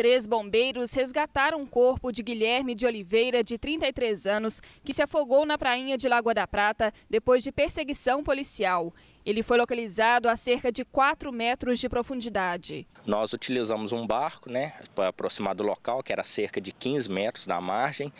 Três bombeiros resgataram o corpo de Guilherme de Oliveira, de 33 anos, que se afogou na prainha de Lagoa da Prata depois de perseguição policial. Ele foi localizado a cerca de 4 metros de profundidade. Nós utilizamos um barco né, para aproximar do local, que era cerca de 15 metros da margem,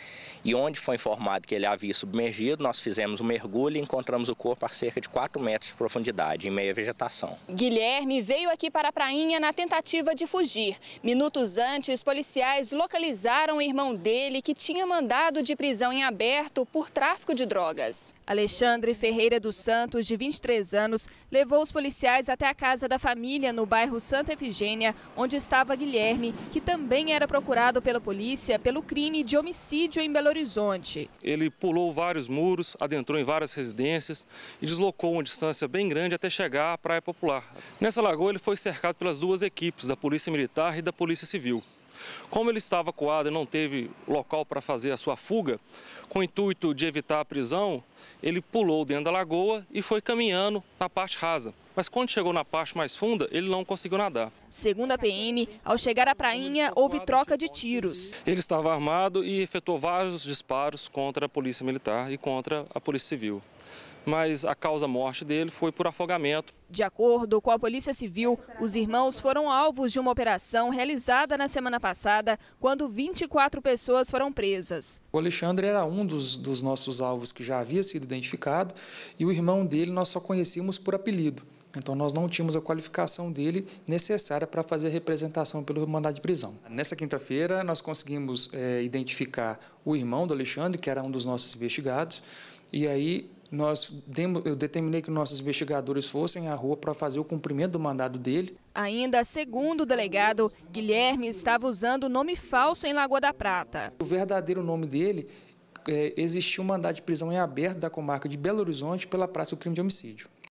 e onde foi informado que ele havia submergido, nós fizemos um mergulho e encontramos o corpo a cerca de 4 metros de profundidade, em meia vegetação. Guilherme veio aqui para a prainha na tentativa de fugir. Minutos antes, policiais localizaram o irmão dele, que tinha mandado de prisão em aberto por tráfico de drogas. Alexandre Ferreira dos Santos, de 23 anos, anos, levou os policiais até a casa da família no bairro Santa Efigênia, onde estava Guilherme, que também era procurado pela polícia pelo crime de homicídio em Belo Horizonte. Ele pulou vários muros, adentrou em várias residências e deslocou uma distância bem grande até chegar à Praia Popular. Nessa lagoa, ele foi cercado pelas duas equipes, da Polícia Militar e da Polícia Civil. Como ele estava coado e não teve local para fazer a sua fuga, com o intuito de evitar a prisão, ele pulou dentro da lagoa e foi caminhando na parte rasa. Mas quando chegou na parte mais funda, ele não conseguiu nadar. Segundo a PM, ao chegar à prainha, houve troca de tiros. Ele estava armado e efetuou vários disparos contra a polícia militar e contra a polícia civil. Mas a causa-morte dele foi por afogamento. De acordo com a Polícia Civil, os irmãos foram alvos de uma operação realizada na semana passada, quando 24 pessoas foram presas. O Alexandre era um dos, dos nossos alvos que já havia sido identificado, e o irmão dele nós só conhecíamos por apelido. Então, nós não tínhamos a qualificação dele necessária para fazer a representação pelo mandado de prisão. Nessa quinta-feira, nós conseguimos é, identificar o irmão do Alexandre, que era um dos nossos investigados, e aí nós demos, eu determinei que nossos investigadores fossem à rua para fazer o cumprimento do mandado dele. Ainda segundo o delegado, Guilherme estava usando nome falso em Lagoa da Prata. O verdadeiro nome dele é, existiu um mandado de prisão em aberto da comarca de Belo Horizonte pela prática do crime de homicídio.